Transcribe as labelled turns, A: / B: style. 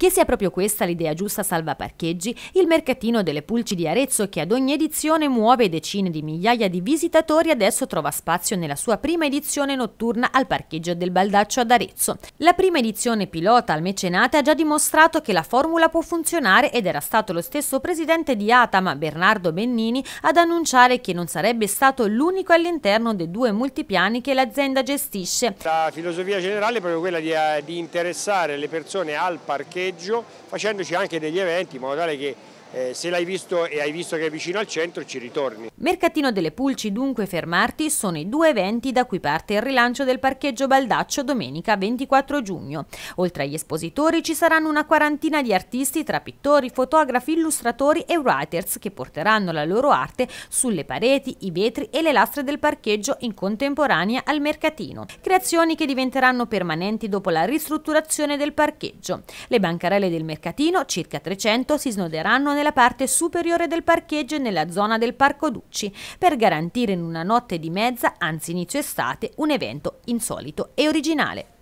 A: Che sia proprio questa l'idea giusta salva parcheggi, il mercatino delle pulci di Arezzo che ad ogni edizione muove decine di migliaia di visitatori adesso trova spazio nella sua prima edizione notturna al parcheggio del Baldaccio ad Arezzo. La prima edizione pilota al mecenate ha già dimostrato che la formula può funzionare ed era stato lo stesso presidente di Atama, Bernardo Bennini, ad annunciare che non sarebbe stato l'unico all'interno dei due
B: multipiani che l'azienda gestisce. La filosofia generale è proprio quella di, eh, di interessare le persone al parcheggio pareggio facendoci anche degli eventi in modo tale che eh, se l'hai visto e hai visto che è vicino al centro ci ritorni.
A: Mercatino delle Pulci dunque fermarti sono i due eventi da cui parte il rilancio del parcheggio Baldaccio domenica 24 giugno. Oltre agli espositori ci saranno una quarantina di artisti tra pittori, fotografi, illustratori e writers che porteranno la loro arte sulle pareti, i vetri e le lastre del parcheggio in contemporanea al mercatino. Creazioni che diventeranno permanenti dopo la ristrutturazione del parcheggio. Le bancarelle del mercatino, circa 300, si snoderanno nel nella parte superiore del parcheggio e nella zona del Parco Ducci per garantire in una notte di mezza, anzi inizio estate, un evento insolito e originale.